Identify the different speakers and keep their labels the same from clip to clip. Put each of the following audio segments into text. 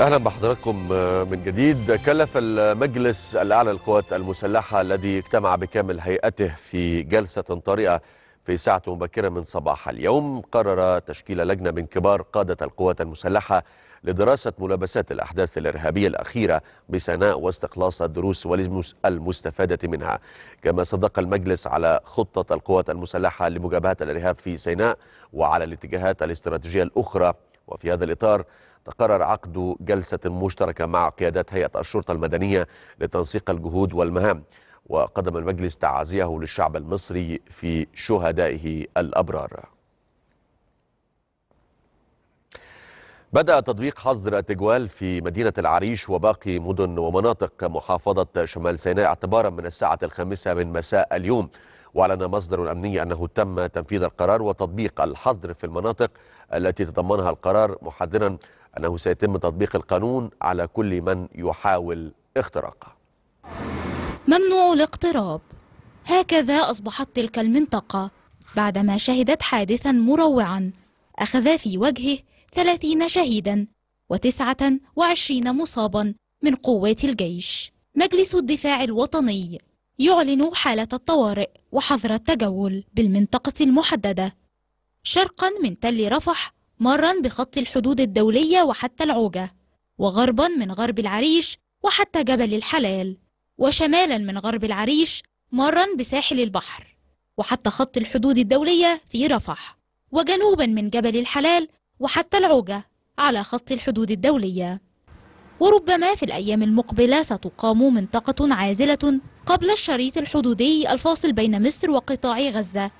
Speaker 1: اهلا بحضراتكم آه، من جديد كلف المجلس الاعلى للقوات المسلحه الذي اجتمع بكامل هيئته في جلسه طارئه في ساعه مبكره من صباح اليوم قرر تشكيل لجنه من كبار قاده القوات المسلحه لدراسه ملابسات الاحداث الارهابيه الاخيره بسناء واستخلاص الدروس المستفاده منها كما صدق المجلس على خطه القوات المسلحه لمجابهه الارهاب في سيناء وعلى الاتجاهات الاستراتيجيه الاخرى وفي هذا الاطار تقرر عقد جلسة مشتركة مع قيادات هيئة الشرطة المدنية لتنسيق الجهود والمهام وقدم المجلس تعازيه للشعب المصري في شهدائه الأبرار بدأ تطبيق حظر التجوال في مدينة العريش وباقي مدن ومناطق محافظة شمال سيناء اعتبارا من الساعة الخامسة من مساء اليوم وأعلن مصدر أمني أنه تم تنفيذ القرار وتطبيق الحظر في المناطق التي تضمنها القرار محذرا أنه سيتم تطبيق القانون على كل من يحاول اختراقه
Speaker 2: ممنوع الاقتراب هكذا أصبحت تلك المنطقة بعدما شهدت حادثا مروعا أخذ في وجهه ثلاثين شهيدا وتسعة وعشرين مصابا من قوات الجيش مجلس الدفاع الوطني يعلن حالة الطوارئ وحظر التجول بالمنطقة المحددة شرقا من تل رفح مرا بخط الحدود الدولية وحتى العوجة وغربا من غرب العريش وحتى جبل الحلال وشمالا من غرب العريش مرا بساحل البحر وحتى خط الحدود الدولية في رفح وجنوبا من جبل الحلال وحتى العوجة على خط الحدود الدولية وربما في الأيام المقبلة ستقام منطقة عازلة قبل الشريط الحدودي الفاصل بين مصر وقطاع غزة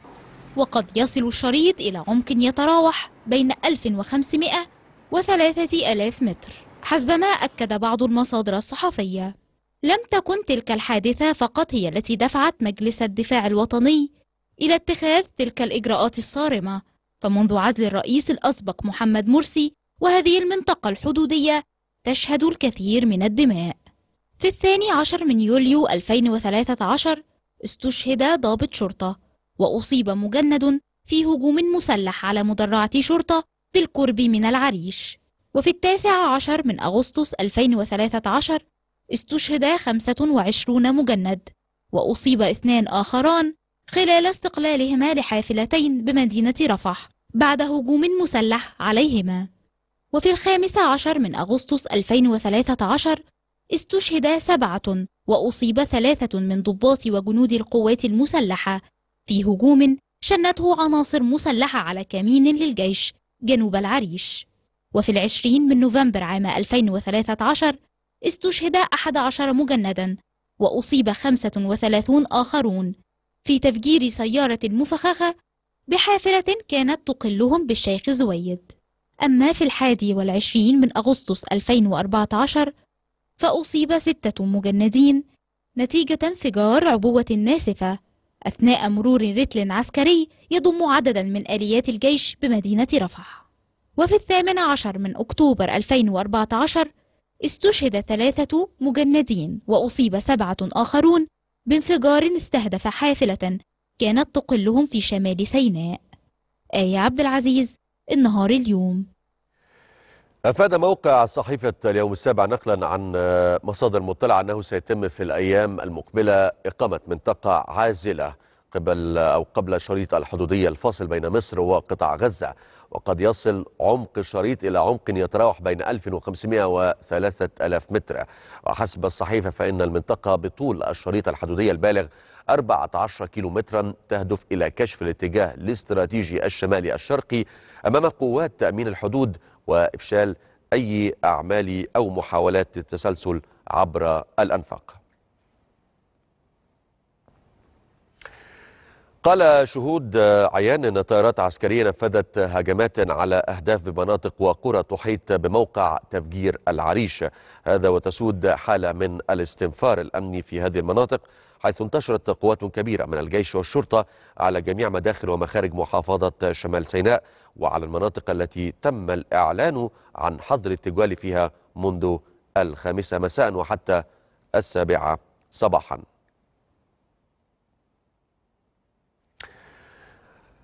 Speaker 2: وقد يصل الشريط إلى عمق يتراوح بين 1500 و 3000 متر حسب ما أكد بعض المصادر الصحفية لم تكن تلك الحادثة فقط هي التي دفعت مجلس الدفاع الوطني إلى اتخاذ تلك الإجراءات الصارمة فمنذ عزل الرئيس الأسبق محمد مرسي وهذه المنطقة الحدودية تشهد الكثير من الدماء في الثاني عشر من يوليو 2013 استشهد ضابط شرطة وأصيب مجند في هجوم مسلح على مدرعة شرطة بالقرب من العريش وفي التاسع عشر من أغسطس 2013 استشهد 25 مجند وأصيب اثنان آخران خلال استقلالهما لحافلتين بمدينة رفح بعد هجوم مسلح عليهما وفي الخامس عشر من أغسطس 2013 استشهد سبعة وأصيب ثلاثة من ضباط وجنود القوات المسلحة في هجوم شنته عناصر مسلحة على كمين للجيش جنوب العريش وفي العشرين من نوفمبر عام 2013 استشهد 11 مجندا وأصيب 35 آخرون في تفجير سيارة مفخخة بحافرة كانت تقلهم بالشيخ زويد أما في الحادي والعشرين من أغسطس 2014 فأصيب ستة مجندين نتيجة انفجار عبوة ناسفة أثناء مرور رتل عسكري يضم عددا من آليات الجيش بمدينة رفح وفي الثامن عشر من أكتوبر 2014 استشهد ثلاثة مجندين وأصيب سبعة آخرون بانفجار استهدف حافلة كانت تقلهم في شمال سيناء آية عبد العزيز النهار اليوم
Speaker 1: أفاد موقع صحيفة اليوم السابع نقلا عن آه، مصادر مطلعة أنه سيتم في الأيام المقبلة إقامة منطقة عازلة قبل أو قبل الشريط الحدودي الفاصل بين مصر وقطاع غزة وقد يصل عمق الشريط إلى عمق يتراوح بين 1500 و 3000 متر وحسب الصحيفة فإن المنطقة بطول الشريط الحدودي البالغ 14 كيلومترا تهدف إلى كشف الاتجاه الاستراتيجي الشمالي الشرقي أمام قوات تأمين الحدود وإفشال أي أعمال أو محاولات التسلسل عبر الأنفاق قال شهود عيان أن طائرات عسكرية نفذت هجمات على أهداف بمناطق وقرى تحيط بموقع تفجير العريش هذا وتسود حالة من الاستنفار الأمني في هذه المناطق حيث انتشرت قوات كبيرة من الجيش والشرطة على جميع مداخل ومخارج محافظة شمال سيناء وعلى المناطق التي تم الإعلان عن حظر التجوال فيها منذ الخامسة مساء وحتى السابعة صباحاً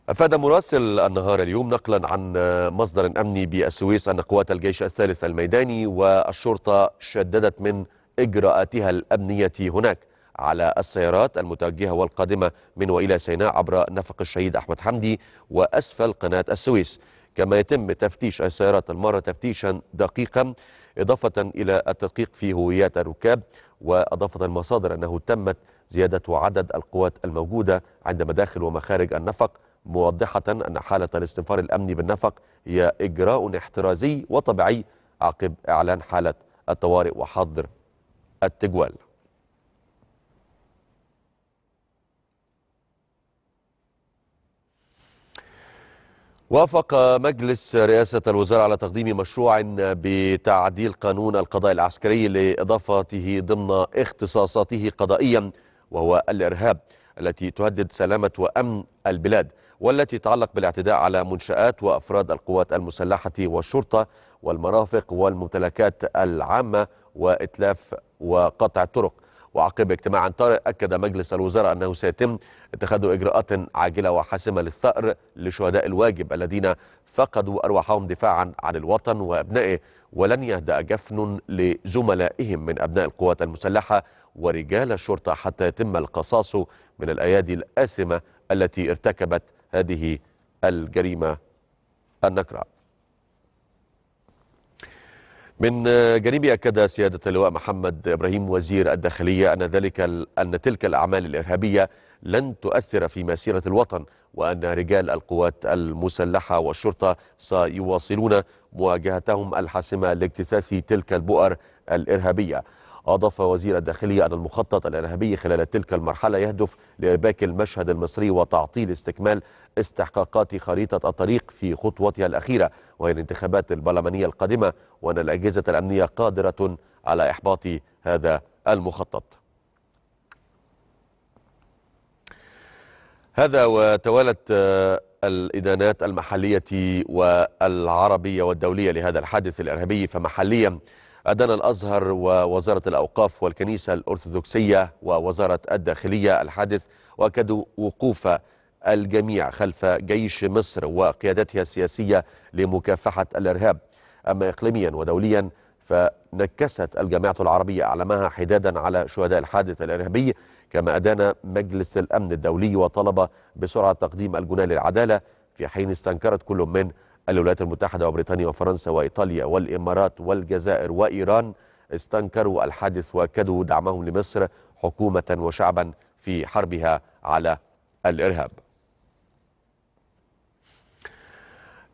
Speaker 1: أفاد مراسل النهار اليوم نقلا عن مصدر أمني بالسويس أن قوات الجيش الثالث الميداني والشرطة شددت من إجراءاتها الأمنية هناك على السيارات المتوجهة والقادمة من وإلى سيناء عبر نفق الشهيد أحمد حمدي وأسفل قناة السويس كما يتم تفتيش السيارات المارة تفتيشا دقيقا إضافة إلى التدقيق في هويات الركاب وأضافت المصادر أنه تمت زيادة عدد القوات الموجودة عند مداخل ومخارج النفق موضحة أن حالة الاستنفار الأمني بالنفق هي إجراء احترازي وطبيعي عقب إعلان حالة الطوارئ وحظر التجوال وافق مجلس رئاسة الوزراء على تقديم مشروع بتعديل قانون القضاء العسكري لإضافته ضمن اختصاصاته قضائيا وهو الإرهاب التي تهدد سلامة وأمن البلاد والتي تتعلق بالاعتداء على منشآت وأفراد القوات المسلحة والشرطة والمرافق والممتلكات العامة وإتلاف وقطع الطرق وعقب اجتماع طارئ أكد مجلس الوزراء أنه سيتم اتخاذ إجراءات عاجلة وحاسمة للثأر لشهداء الواجب الذين فقدوا أرواحهم دفاعا عن الوطن وأبنائه ولن يهدأ جفن لزملائهم من أبناء القوات المسلحة ورجال الشرطة حتى يتم القصاص من الأيادي الآثمة التي ارتكبت هذه الجريمة النكرة من آه، جانبي أكد سيادة اللواء محمد إبراهيم وزير الداخلية أن ذلك أن تلك الأعمال الإرهابية لن تؤثر في مسيرة الوطن وأن رجال القوات المسلحة والشرطة سيواصلون مواجهتهم الحاسمة لاجتثاث تلك البؤر الإرهابية أضاف وزير الداخلية أن المخطط الإرهابي خلال تلك المرحلة يهدف لإرباك المشهد المصري وتعطيل استكمال استحقاقات خريطة الطريق في خطوتها الأخيرة وهي الانتخابات البرلمانية القادمة وأن الأجهزة الأمنية قادرة على إحباط هذا المخطط هذا وتوالت آه، الإدانات المحلية والعربية والدولية لهذا الحادث الإرهابي فمحليا أدان الأزهر ووزارة الأوقاف والكنيسة الأرثوذكسية ووزارة الداخلية الحادث وأكدوا وقوف الجميع خلف جيش مصر وقيادتها السياسية لمكافحة الإرهاب أما إقليميا ودوليا فنكست الجامعة العربية أعلامها حدادا على شهداء الحادث الإرهابي كما أدان مجلس الأمن الدولي وطلب بسرعة تقديم الجنان للعدالة في حين استنكرت كل من الولايات المتحدة وبريطانيا وفرنسا وإيطاليا والإمارات والجزائر وإيران استنكروا الحادث وأكدوا دعمهم لمصر حكومة وشعبا في حربها على الإرهاب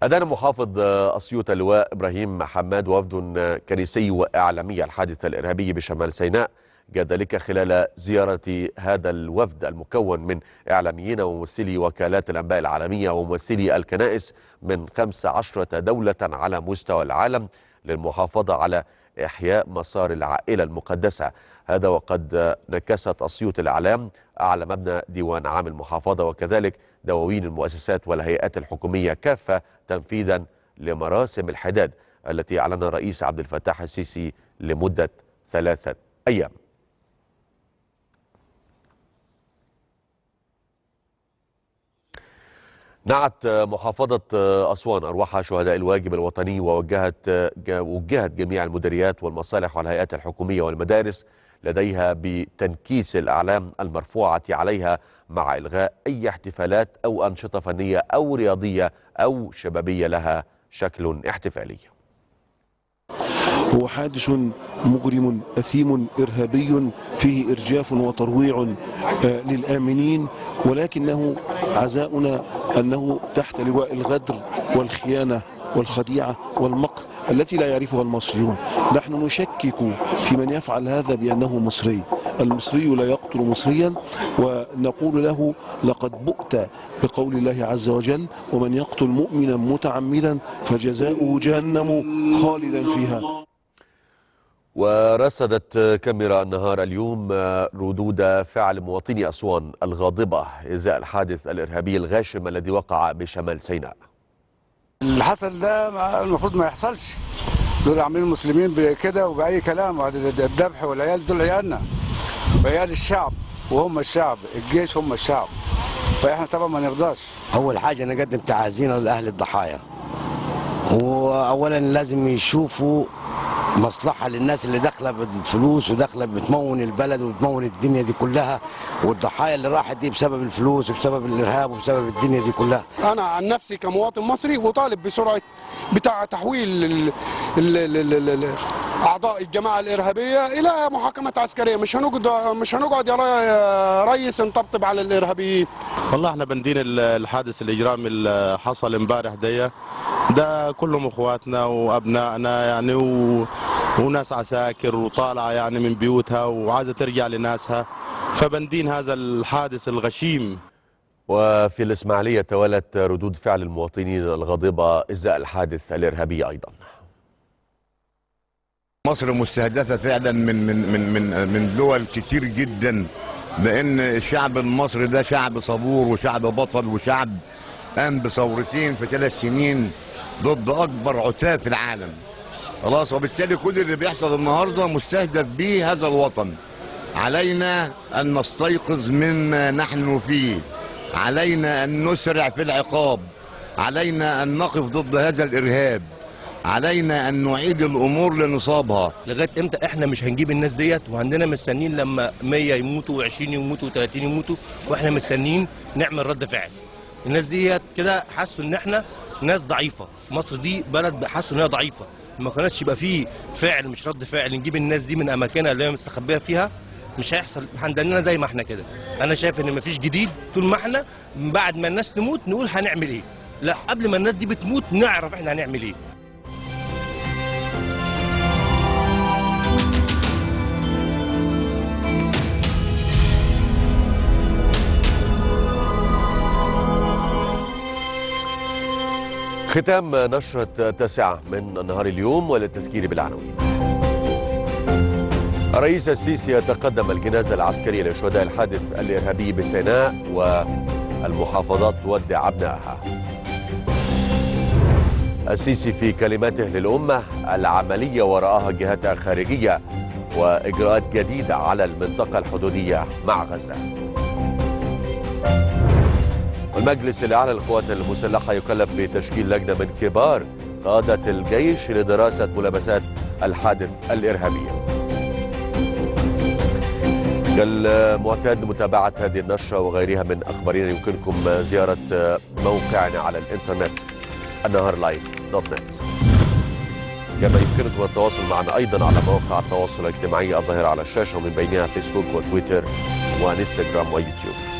Speaker 1: أدان محافظ أسيوط اللواء إبراهيم حماد وفد كنيسي وإعلامي الحادث الإرهابي بشمال سيناء ذلك خلال زيارة هذا الوفد المكون من إعلاميين وممثلي وكالات الأنباء العالمية وممثلي الكنائس من 15 دولة على مستوى العالم للمحافظة على إحياء مسار العائلة المقدسة هذا وقد نكست أسيوط الإعلام أعلى مبنى ديوان عام المحافظة وكذلك دواوين المؤسسات والهيئات الحكومية كافة تنفيذا لمراسم الحداد التي أعلن الرئيس عبد الفتاح السيسي لمدة ثلاثة أيام نعت محافظة أسوان أرواح شهداء الواجب الوطني ووجهت وجهت جميع المديريات والمصالح والهيئات الحكومية والمدارس لديها بتنكيس الأعلام المرفوعة عليها مع إلغاء أي احتفالات أو أنشطة فنية أو رياضية أو شبابية لها شكل احتفالي هو حادث مجرم أثيم إرهابي فيه إرجاف وترويع آه، للآمنين ولكنه عزاؤنا أنه تحت لواء الغدر والخيانة والخديعة والمقر التي لا يعرفها المصريون نحن نشكك في من يفعل هذا بأنه مصري المصري لا يقتل مصريا ونقول له لقد بؤت بقول الله عز وجل ومن يقتل مؤمنا متعمدا فجزاؤه جهنم خالدا فيها ورصدت كاميرا النهار اليوم ردود فعل مواطني أسوان الغاضبة إزاء الحادث الإرهابي الغاشم الذي وقع بشمال سيناء اللي حصل ده المفروض ما يحصلش دول عاملين المسلمين بكده وبأي كلام الذبح والعيال دول عيالنا وعيال الشعب وهم الشعب الجيش هم الشعب فإحنا طبعا ما نرضاش أول حاجة نقدم تعازينا لأهل الضحايا وأولا لازم يشوفوا مصلحه للناس اللي داخله بالفلوس وداخله بتمون البلد وبتمون الدنيا دي كلها والضحايا اللي راحت دي بسبب الفلوس وبسبب الارهاب وبسبب الدنيا دي كلها. انا عن نفسي كمواطن مصري وطالب بسرعه بتاع تحويل ال ال ال اعضاء الجماعه الارهابيه الى محاكمات عسكريه مش هنقعد مش هنقعد يا ريس نطبطب على الارهابيين والله احنا بندين الحادث الاجرامي اللي حصل امبارح ديه ده كلهم اخواتنا وابنائنا يعني و... وناس عساكر وطالعه يعني من بيوتها وعايزه ترجع لناسها فبندين هذا الحادث الغشيم وفي الإسماعيلية توالت ردود فعل المواطنين الغاضبة إزاء الحادث الإرهابي أيضاً مصر مستهدفه فعلا من من من من من دول كتير جدا لان الشعب المصري ده شعب صبور وشعب بطل وشعب قام بثورتين في ثلاث سنين ضد اكبر عتاه في العالم خلاص وبالتالي كل اللي بيحصل النهارده مستهدف به هذا الوطن علينا ان نستيقظ مما نحن فيه علينا ان نسرع في العقاب علينا ان نقف ضد هذا الارهاب علينا ان نعيد الامور لنصابها لغايه امتى احنا مش هنجيب الناس ديت وعندنا مستنيين لما 100 يموتوا و20 يموتوا و30 يموتوا واحنا مستنيين نعمل رد فعل الناس ديت كده حسوا ان احنا ناس ضعيفه مصر دي بلد حسوا انها ضعيفه ما كانتش يبقى فيه فعل مش رد فعل نجيب الناس دي من اماكنها اللي هي مستخبيه فيها مش هيحصل هندلنا زي ما احنا كده انا شايف ان مفيش جديد طول ما احنا بعد ما الناس تموت نقول هنعمل ايه لا قبل ما الناس دي بتموت نعرف احنا هنعمل ايه ختام نشرة التاسعة من نهار اليوم وللتذكير بالعناوين. الرئيس السيسي يتقدم الجنازة العسكرية لشهداء الحادث الإرهابي بسيناء والمحافظات تودع أبنائها. السيسي في كلمته للأمة العملية وراءها جهات خارجية وإجراءات جديدة على المنطقة الحدودية مع غزة. والمجلس الأعلى للقوات المسلحة يكلف بتشكيل لجنة من كبار قادة الجيش لدراسة ملابسات الحادث الإرهابي كالمعتاد متابعة هذه النشرة وغيرها من أخبارنا يمكنكم زيارة موقعنا على الإنترنت النهار لايف دوت نت كما يمكنكم التواصل معنا أيضا على مواقع التواصل الاجتماعي الظاهرة على الشاشة ومن بينها فيسبوك وتويتر وانستغرام ويوتيوب